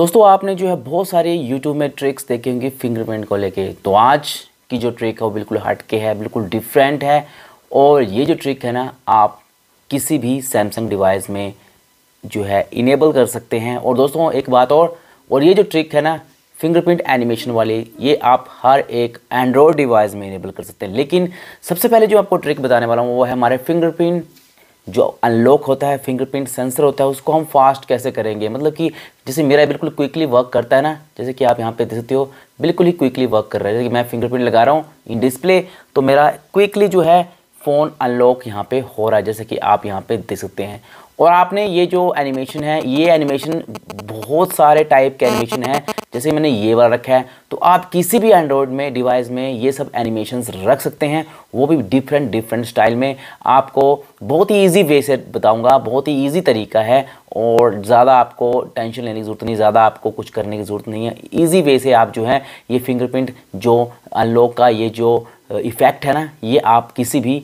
दोस्तों आपने जो है बहुत सारे यूट्यूब में ट्रिक्स देखे होंगे फिंगरप्रिंट को लेके तो आज की जो ट्रिक है वो बिल्कुल हटके है बिल्कुल डिफरेंट है और ये जो ट्रिक है ना आप किसी भी सैमसंग डिवाइस में जो है इनेबल कर सकते हैं और दोस्तों एक बात और और ये जो ट्रिक है ना फिंगरप्रिंट एनिमेशन वाली ये आप हर एक एंड्रॉयड डिवाइस में इनेबल कर सकते हैं लेकिन सबसे पहले जो आपको ट्रिक बताने वाला हूँ वो है हमारे फिंगरप्रिंट जो अनलॉक होता है फिंगरप्रिंट सेंसर होता है उसको हम फास्ट कैसे करेंगे मतलब कि जैसे मेरा बिल्कुल क्विकली वर्क करता है ना जैसे कि आप यहाँ पे देख सकते हो बिल्कुल ही क्विकली वर्क कर रहा है जैसे कि मैं फिंगरप्रिंट लगा रहा हूँ इन डिस्प्ले तो मेरा क्विकली जो है फ़ोन अनलॉक यहाँ पे हो रहा है जैसे कि आप यहाँ पे देख सकते हैं और आपने ये जो एनिमेशन है ये एनिमेशन बहुत सारे टाइप के एनिमेशन हैं जैसे मैंने ये वाला रखा है तो आप किसी भी एंड्रॉयड में डिवाइस में ये सब एनिमेशंस रख सकते हैं वो भी डिफरेंट डिफरेंट स्टाइल में आपको बहुत ही इजी वे से बताऊंगा बहुत ही इजी तरीका है और ज़्यादा आपको टेंशन लेने की ज़रूरत नहीं ज़्यादा आपको कुछ करने की ज़रूरत नहीं है ईज़ी वे से आप जो है ये फिंगरप्रिंट जो अनलॉक का ये जो इफ़ेक्ट है ना ये आप किसी भी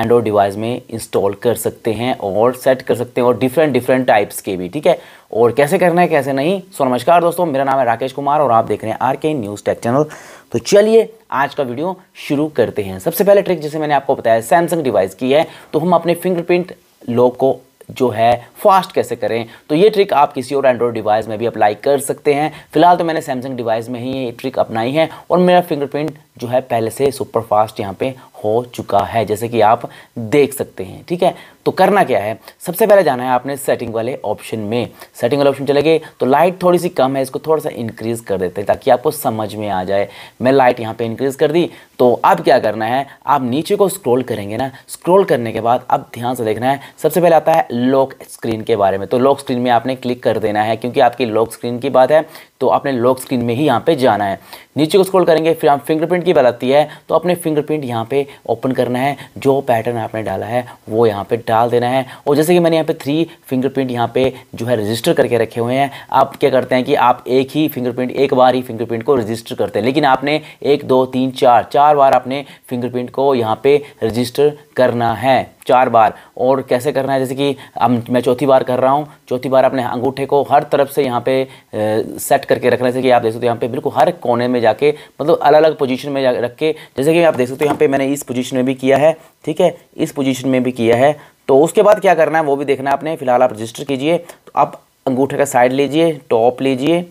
एंड्रॉयड डिवाइस में इंस्टॉल कर सकते हैं और सेट कर सकते हैं और डिफरेंट डिफरेंट टाइप्स के भी ठीक है और कैसे करना है कैसे नहीं सो नमस्कार दोस्तों मेरा नाम है राकेश कुमार और आप देख रहे हैं आर के न्यूज़ टेक चैनल तो चलिए आज का वीडियो शुरू करते हैं सबसे पहले ट्रिक जैसे मैंने आपको बताया सैमसंग डिवाइस की है तो हम अपने फिंगरप्रिंट लॉक को जो है फास्ट कैसे करें तो ये ट्रिक आप किसी और एंड्रॉयड डिवाइस में भी अप्लाई कर सकते हैं फिलहाल तो मैंने सैमसंग डिवाइस में ही ये ट्रिक अपनाई है और मेरा फिंगरप्रिंट जो है पहले से सुपर फास्ट यहाँ पे हो चुका है जैसे कि आप देख सकते हैं ठीक है तो करना क्या है सबसे पहले जाना है आपने सेटिंग वाले ऑप्शन में सेटिंग वाले ऑप्शन चले गए तो लाइट थोड़ी सी कम है इसको थोड़ा सा इंक्रीज़ कर देते हैं ताकि आपको समझ में आ जाए मैं लाइट यहाँ पे इंक्रीज़ कर दी तो अब क्या करना है आप नीचे को स्क्रोल करेंगे ना स्क्रोल करने के बाद अब ध्यान से देखना है सबसे पहले आता है लॉक स्क्रीन के बारे में तो लॉक स्क्रीन में आपने क्लिक कर देना है क्योंकि आपकी लॉक स्क्रीन की बात है तो आपने लॉक स्क्रीन में ही यहाँ पे जाना है नीचे को स्क्रॉल करेंगे फिर आप फिंगरप्रिंट की बात आती है तो अपने फिंगरप्रिंट यहाँ पे ओपन करना है जो पैटर्न आपने डाला है वो यहाँ पे डाल देना है और जैसे कि मैंने यहाँ पे थ्री फिंगरप्रिंट यहाँ पे जो है रजिस्टर करके रखे हुए हैं आप क्या करते हैं कि आप एक ही फिंगरप्रिंट एक बार ही फिंगरप्रिंट को रजिस्टर करते हैं लेकिन आपने एक दो तीन चार चार बार आपने फिंगरप्रिंट को यहाँ पे रजिस्टर करना है चार बार और कैसे करना है जैसे कि हम मैं चौथी बार कर रहा हूँ चौथी बार अपने अंगूठे को हर तरफ से यहाँ पे सेट करके रखना जैसे कि आप देख सकते हो यहाँ पे बिल्कुल हर कोने में जाके मतलब अलग अलग पोजीशन में रख के जैसे कि आप देख सकते हो यहाँ पे मैंने इस पोजीशन में भी किया है ठीक है इस पोजिशन में भी किया है तो उसके बाद क्या करना है वो भी देखना है आपने फिलहाल आप रजिस्टर कीजिए तो आप अंगूठे का साइड लीजिए टॉप लीजिए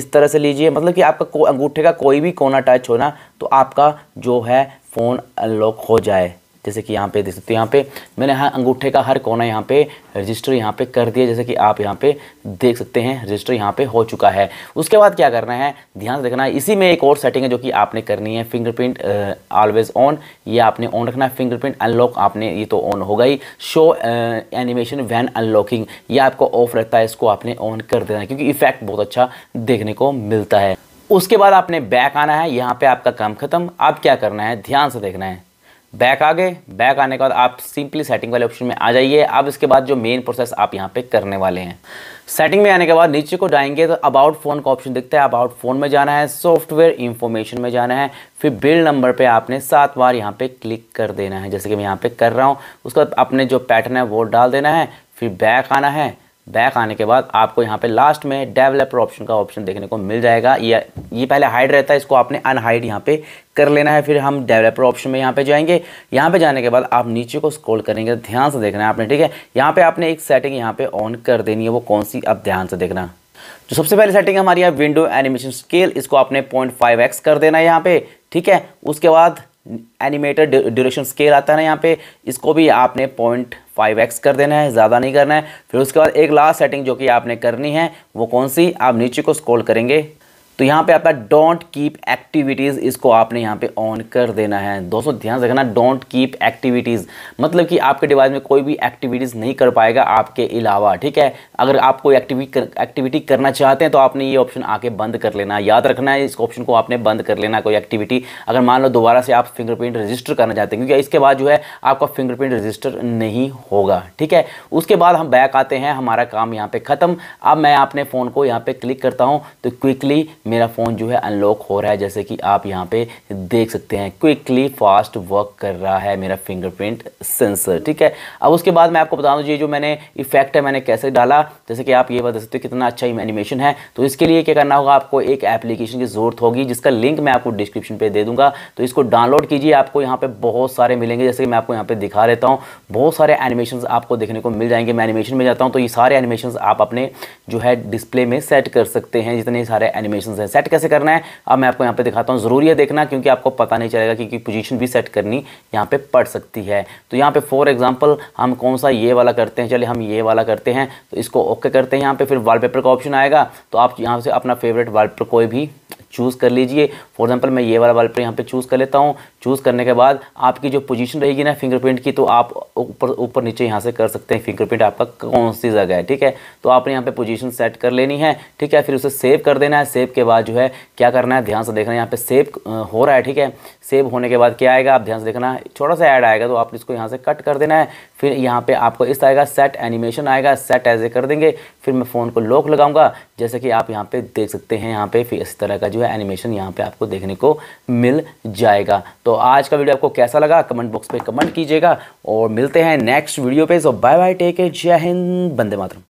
इस तरह से लीजिए मतलब कि आपका अंगूठे का कोई भी कोना टच होना तो आपका जो है फ़ोन अनलॉक हो जाए जैसे कि यहाँ पे देख सकते हो यहाँ पे मैंने हर अंगूठे का हर कोना यहाँ पे रजिस्टर यहाँ पे कर दिया जैसे कि आप यहाँ पे देख सकते हैं रजिस्टर यहाँ पे हो चुका है उसके बाद क्या करना है ध्यान से देखना है इसी में एक और सेटिंग है जो कि आपने करनी है फिंगरप्रिंट ऑलवेज ऑन ये आपने ऑन रखना है फिंगरप्रिंट अनलॉक आपने ये तो ऑन होगा ही शो एनिमेशन वैन अनलॉकिंग ये आपको ऑफ रहता है इसको आपने ऑन कर देना है क्योंकि इफेक्ट बहुत अच्छा देखने को मिलता है उसके बाद आपने बैक आना है यहाँ पर आपका काम खत्म आप क्या करना है ध्यान से देखना है बैक आ गए बैक आने के बाद आप सिंपली सेटिंग वाले ऑप्शन में आ जाइए अब इसके बाद जो मेन प्रोसेस आप यहाँ पे करने वाले हैं सेटिंग में आने के बाद नीचे को जाएंगे तो अबाउट फ़ोन का ऑप्शन दिखता है अबाउट फ़ोन में जाना है सॉफ्टवेयर इन्फॉर्मेशन में जाना है फिर बिल नंबर पे आपने सात बार यहाँ पे क्लिक कर देना है जैसे कि मैं यहाँ पे कर रहा हूँ उसके बाद अपने जो पैटर्न है वो डाल देना है फिर बैक आना है बैक आने के बाद आपको यहाँ पे लास्ट में डेवलपर ऑप्शन का ऑप्शन देखने को मिल जाएगा ये ये पहले हाइड रहता है इसको आपने अनहाइड यहाँ पे कर लेना है फिर हम डेवलपर ऑप्शन में यहाँ पे जाएंगे यहाँ पे जाने के बाद आप नीचे को स्क्रॉल करेंगे ध्यान से देखना है आपने ठीक है यहाँ पे आपने एक सेटिंग यहाँ पे ऑन कर देनी है वो कौन सी आप ध्यान से देखना जो तो सबसे पहले सेटिंग हमारी है विंडो एनिमेशन स्केल इसको आपने पॉइंट फाइव एक्स कर देना है यहाँ पे ठीक है उसके बाद एनिमेटेड ड्यूरेशन स्केल आता है ना यहाँ पे इसको भी आपने पॉइंट फाइव एक्स कर देना है ज़्यादा नहीं करना है फिर उसके बाद एक लास्ट सेटिंग जो कि आपने करनी है वो कौन सी आप नीचे को स्क्रॉल करेंगे तो यहाँ पे आता है डोंट कीप एक्टिविटीज़ इसको आपने यहाँ पे ऑन कर देना है दोस्तों ध्यान रखना डोंट कीप एक्टिविटीज़ मतलब कि आपके डिवाइस में कोई भी एक्टिविटीज़ नहीं कर पाएगा आपके अलावा ठीक है अगर आप कोई एक्टिविटी एक्टिविटी करना चाहते हैं तो आपने ये ऑप्शन आके बंद कर लेना याद रखना है इस ऑप्शन को आपने बंद कर लेना कोई एक्टिविटी अगर मान लो दोबारा से आप फिंगरप्रिंट रजिस्टर करना चाहते हैं क्योंकि इसके बाद जो है आपका फिंगरप्रिंट रजिस्टर नहीं होगा ठीक है उसके बाद हम बैक आते हैं हमारा काम यहाँ पे ख़त्म अब मैं अपने फ़ोन को यहाँ पर क्लिक करता हूँ तो क्विकली मेरा फ़ोन जो है अनलॉक हो रहा है जैसे कि आप यहाँ पे देख सकते हैं क्विकली फास्ट वर्क कर रहा है मेरा फिंगरप्रिंट सेंसर ठीक है अब उसके बाद मैं आपको बता दूँ ये जो मैंने इफेक्ट है मैंने कैसे डाला जैसे कि आप ये बता सकते हो कितना अच्छा एनिमेशन है तो इसके लिए क्या करना होगा आपको एक एप्लीकेशन की ज़रूरत होगी जिसका लिंक मैं आपको डिस्क्रिप्शन पर दे दूँगा तो इसको डाउनलोड कीजिए आपको यहाँ पर बहुत सारे मिलेंगे जैसे मैं आपको यहाँ पर दिखा देता हूँ बहुत सारे एनिमेशन आपको देखने को मिल जाएंगे मैं एनिमेशन में जाता हूँ तो ये सारे एनिमेशन आप अपने जो है डिस्प्ले में सेट कर सकते हैं जितने सारे एनिमेशन से सेट कैसे करना है अब मैं आपको यहाँ पे दिखाता हूँ ज़रूरी है देखना क्योंकि आपको पता नहीं चलेगा कि, पोजीशन भी सेट करनी यहाँ पे पड़ सकती है तो यहाँ पे फॉर एग्जांपल हम कौन सा ये वाला करते हैं चलिए हम ये वाला करते हैं तो इसको ओके करते हैं यहाँ पर फिर वाल का ऑप्शन आएगा तो आप यहाँ से अपना फेवरेट वाल कोई भी चूज़ कर लीजिए फॉर एग्जाम्पल मैं ये वाला वाल यहाँ पे चूज़ कर लेता हूँ चूज़ करने के बाद आपकी जो पोजीशन रहेगी ना फिंगरप्रिंट की तो आप ऊपर ऊपर नीचे यहाँ से कर सकते हैं फिंगरप्रिंट आपका कौन सी जगह है ठीक है तो आपने यहाँ पे पोजीशन सेट कर लेनी है ठीक है फिर उसे सेव कर देना है सेव के बाद जो है क्या करना है ध्यान से देखना है यहाँ पे सेव हो रहा है ठीक है सेव होने के बाद क्या आएगा आप ध्यान से देखना छोटा सा ऐड आएगा तो आप इसको यहाँ से कट कर देना है फिर यहाँ पर आपको इस आएगा सेट एनिमेशन आएगा सेट एज ए कर देंगे फिर मैं फ़ोन को लॉक लगाऊंगा जैसे कि आप यहाँ पर देख सकते हैं यहाँ पर फिर इस तरह का जो है एनिमेशन यहाँ पर आपको देखने को मिल जाएगा तो आज का वीडियो आपको कैसा लगा कमेंट बॉक्स पे कमेंट कीजिएगा और मिलते हैं नेक्स्ट वीडियो पे सो बाय बाय टेक जय हिंद बंदे मातरम